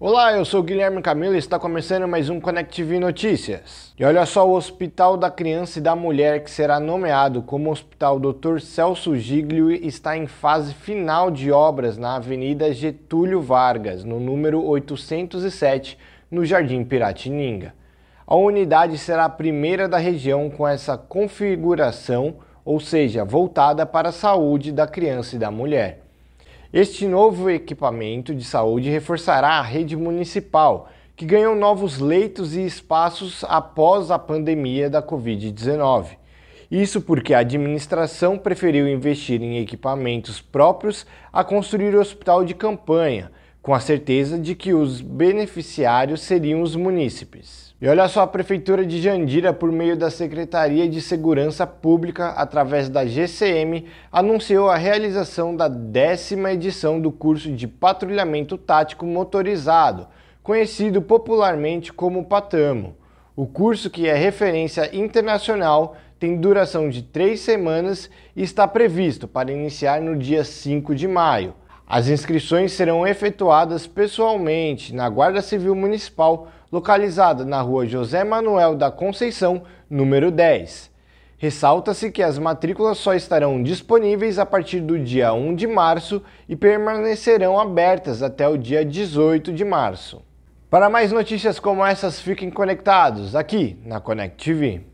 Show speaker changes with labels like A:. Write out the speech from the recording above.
A: Olá, eu sou Guilherme Camilo e está começando mais um ConnectV Notícias. E olha só, o Hospital da Criança e da Mulher, que será nomeado como Hospital Dr. Celso Giglio, está em fase final de obras na Avenida Getúlio Vargas, no número 807, no Jardim Piratininga. A unidade será a primeira da região com essa configuração, ou seja, voltada para a saúde da criança e da mulher. Este novo equipamento de saúde reforçará a rede municipal, que ganhou novos leitos e espaços após a pandemia da Covid-19. Isso porque a administração preferiu investir em equipamentos próprios a construir o hospital de campanha com a certeza de que os beneficiários seriam os munícipes. E olha só, a Prefeitura de Jandira, por meio da Secretaria de Segurança Pública, através da GCM, anunciou a realização da décima edição do curso de patrulhamento tático motorizado, conhecido popularmente como PATAMO. O curso, que é referência internacional, tem duração de três semanas e está previsto para iniciar no dia 5 de maio. As inscrições serão efetuadas pessoalmente na Guarda Civil Municipal, localizada na rua José Manuel da Conceição, número 10. Ressalta-se que as matrículas só estarão disponíveis a partir do dia 1 de março e permanecerão abertas até o dia 18 de março. Para mais notícias como essas, fiquem conectados aqui na Conect TV.